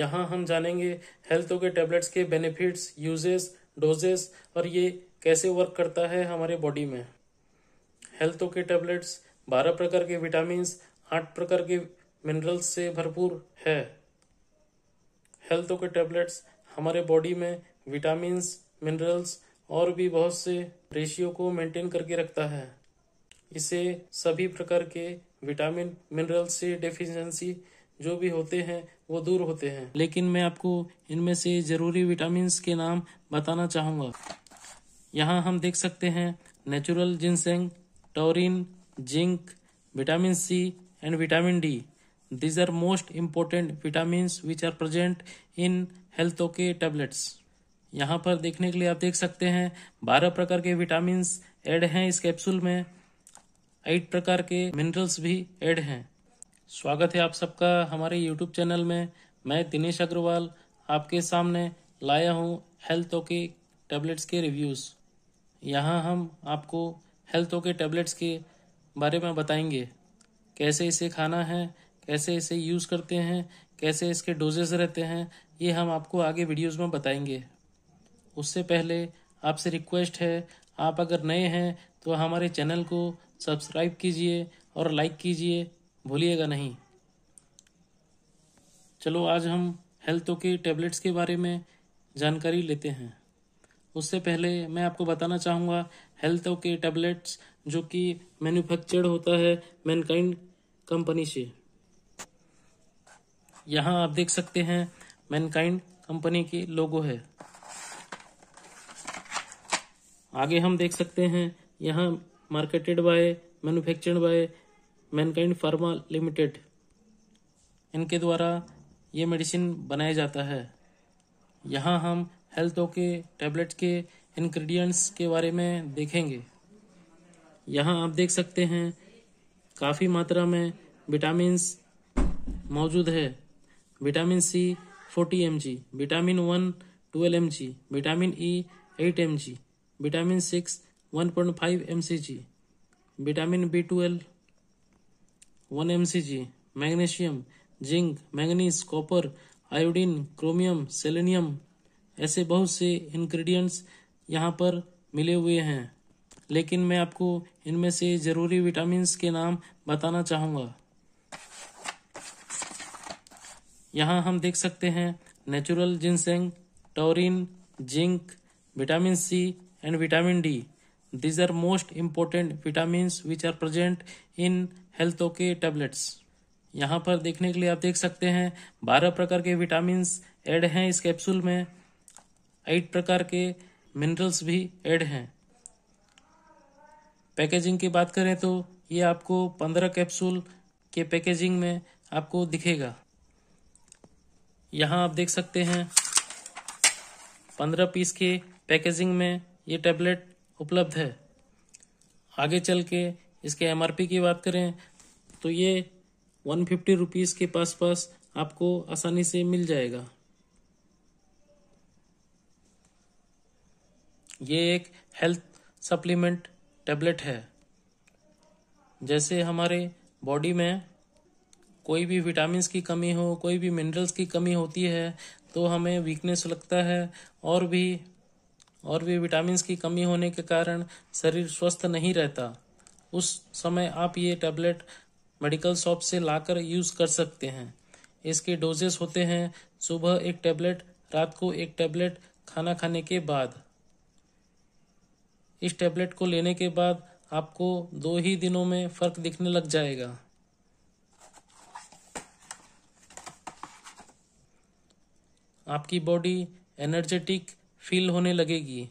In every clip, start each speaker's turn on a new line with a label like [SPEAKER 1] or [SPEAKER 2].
[SPEAKER 1] यहाँ हम जानेंगे हेल्थ के टेबलेट्स के बेनिफिट्स यूजेस डोजेस और ये कैसे वर्क करता है हमारे बॉडी में हेल्थ के टेबलेट्स बारह प्रकार के विटामिन आठ प्रकार के मिनरल्स से भरपूर है हेल्थ के टेबलेट्स हमारे बॉडी में विटामिन मिनरल्स और भी बहुत से रेशियो को मेंटेन करके रखता है इसे सभी प्रकार के विटामिन मिनरल्स से डेफिशिएंसी जो भी होते हैं वो दूर होते हैं लेकिन मैं आपको इनमें से ज़रूरी विटामिन के नाम बताना चाहूंगा यहाँ हम देख सकते हैं natural ginseng taurine zinc vitamin C and vitamin D these are most important vitamin which are present in health okay tablets यहाँ पर देखने के लिए आप देख सकते हैं बारह प्रकार के विटामिन एड हैं इस कैप्सूल में एट प्रकार के मिनरल्स भी एड हैं स्वागत है आप सबका हमारे यूट्यूब चैनल में मैं दिनेश अग्रवाल आपके सामने लाया हूँ हेल्थ ओके टैबलेट्स के रिव्यूज़ यहाँ हम आपको हेल्थ के टैबलेट्स के बारे में बताएंगे कैसे इसे खाना है कैसे इसे यूज़ करते हैं कैसे इसके डोजेस रहते हैं ये हम आपको आगे वीडियोज़ में बताएंगे उससे पहले आपसे रिक्वेस्ट है आप अगर नए हैं तो हमारे चैनल को सब्सक्राइब कीजिए और लाइक कीजिए भूलिएगा नहीं चलो आज हम हेल्थो के टेबलेट्स के बारे में जानकारी लेते हैं उससे पहले मैं आपको बताना चाहूँगा हेल्थो के टैबलेट्स जो कि मैन्युफैक्चर्ड होता है मैनकाइंड कंपनी से यहाँ आप देख सकते हैं मैनकाइंड कंपनी के लोगो है आगे हम देख सकते हैं यहाँ marketed by manufactured by Mankind pharma limited इनके द्वारा ये मेडिसिन बनाया जाता है यहाँ हम हेल्थ के टैबलेट के इंग्रेडिएंट्स के बारे में देखेंगे यहाँ आप देख सकते हैं काफ़ी मात्रा में विटामिन मौजूद है vitamin C 40 M G vitamin one 12 M G vitamin E 8 M G vitamin six 1.5 M C G vitamin B twelve one M C G magnesium zinc manganese copper iodine chromium selenium ऐसे बहुत से ingredients यहाँ पर मिले हुए हैं लेकिन मैं आपको इनमें से ज़रूरी विटामिन के नाम बताना चाहूंगा यहाँ हम देख सकते हैं natural ginseng taurine zinc vitamin C and vitamin D these are most important vitamins which are present in health okay के टेबलेट्स यहाँ पर देखने के लिए आप देख सकते हैं बारह प्रकार के विटामिन एड हैं इस कैप्सूल में एट प्रकार के मिनरल्स भी एड हैं पैकेजिंग की बात करें तो ये आपको पंद्रह कैप्सूल के पैकेजिंग में आपको दिखेगा यहाँ आप देख सकते हैं पंद्रह पीस के पैकेजिंग में ये टैबलेट उपलब्ध है आगे चल के इसके एमआरपी की बात करें तो ये वन फिफ्टी रुपीज़ के पास पास आपको आसानी से मिल जाएगा ये एक हेल्थ सप्लीमेंट टेबलेट है जैसे हमारे बॉडी में कोई भी विटामिन की कमी हो कोई भी मिनरल्स की कमी होती है तो हमें वीकनेस लगता है और भी और वे विटामिन की कमी होने के कारण शरीर स्वस्थ नहीं रहता उस समय आप ये टैबलेट मेडिकल शॉप से लाकर यूज कर सकते हैं इसके डोजेस होते हैं सुबह एक टैबलेट रात को एक टैबलेट खाना खाने के बाद इस टैबलेट को लेने के बाद आपको दो ही दिनों में फर्क दिखने लग जाएगा आपकी बॉडी एनर्जेटिक फील होने लगेगी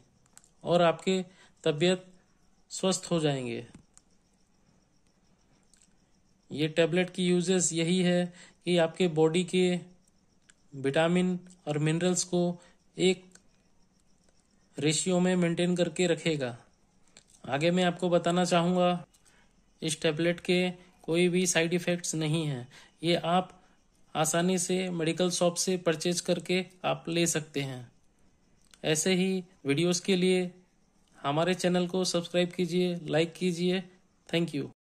[SPEAKER 1] और आपके तबीयत स्वस्थ हो जाएंगे ये टैबलेट की यूजेस यही है कि आपके बॉडी के विटामिन और मिनरल्स को एक रेशियो में मेंटेन करके रखेगा आगे मैं आपको बताना चाहूँगा इस टैबलेट के कोई भी साइड इफ़ेक्ट्स नहीं हैं ये आप आसानी से मेडिकल शॉप से परचेज करके आप ले सकते हैं ऐसे ही वीडियोस के लिए हमारे चैनल को सब्सक्राइब कीजिए लाइक कीजिए थैंक यू